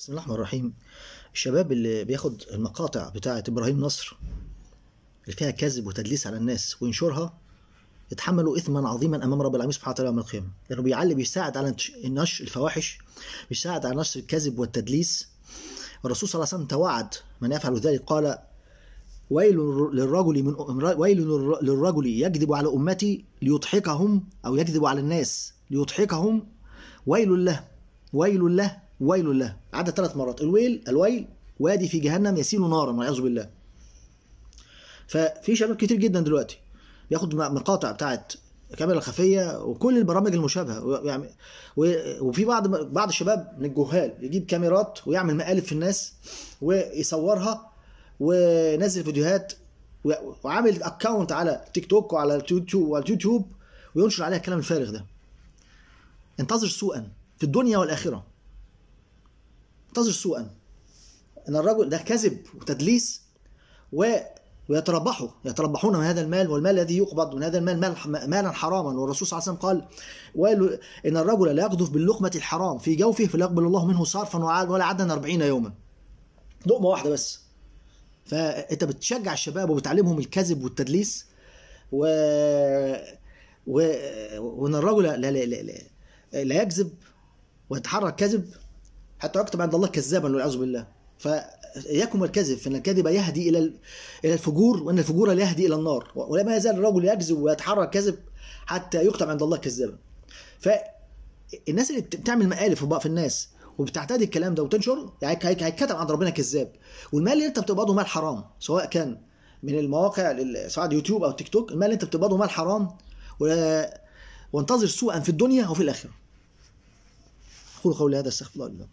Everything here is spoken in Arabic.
بسم الله الرحمن الرحيم الشباب اللي بياخد المقاطع بتاعة إبراهيم نصر اللي فيها كذب وتدليس على الناس وينشرها يتحملوا إثما عظيما أمام رب العالمين سبحانه وتعالى يوم القيامة لأنه بيعلي بيساعد على نشر الفواحش بيساعد على نشر الكذب والتدليس الرسول صلى الله عليه وسلم توعد من يفعل ذلك قال ويل للرجل من ويل للرجل يكذب على أمتي ليضحكهم أو يكذب على الناس ليضحكهم ويل له ويل له ويل له عدى ثلاث مرات الويل الويل وادي في جهنم يسيل نارا والعياذ بالله ففي شباب كتير جدا دلوقتي ياخد مقاطع بتاعت الكاميرا الخفيه وكل البرامج المشابهه يعني وفي بعض بعض الشباب من الجهال يجيب كاميرات ويعمل مقالب في الناس ويصورها وينزل فيديوهات وعامل اكونت على تيك توك وعلى اليوتيوب وعلى اليوتيوب وينشر عليها الكلام الفارغ ده انتظر سوءا في الدنيا والاخره انتظر سوءا ان الرجل ده كذب وتدليس و ويتربحوا يتربحون من هذا المال والمال الذي يقبض من هذا المال مال مالا حراما والرسول صلى الله عليه وسلم قال ويل ان الرجل لا يقذف باللقمه الحرام في جوفه فليقبل الله منه صرفا ولا عدا 40 يوما لقمه واحده بس فانت بتشجع الشباب وبتعلمهم الكذب والتدليس و, و... وان الرجل لا لا, لا, لا, لا يكذب ويتحرك كذب حتى اكتب عند الله كذابا والعياذ بالله فيكم الكذب فان الكذب يهدي الى الى الفجور وان الفجور يهدي الى النار ولا يزال الرجل يكذب ويتحرى كذب حتى يكتب عند الله كذابا فالناس اللي بتعمل مقالب في الناس وبتعتدي الكلام ده وتنشره يعني هيتكتب عند ربنا كذاب والمال اللي انت بتقبضه مال حرام سواء كان من المواقع سواء يوتيوب او تيك توك المال اللي انت بتقبضه مال حرام وانتظر سوءا في الدنيا وفي الاخره اقول قولي هذا استغفر الله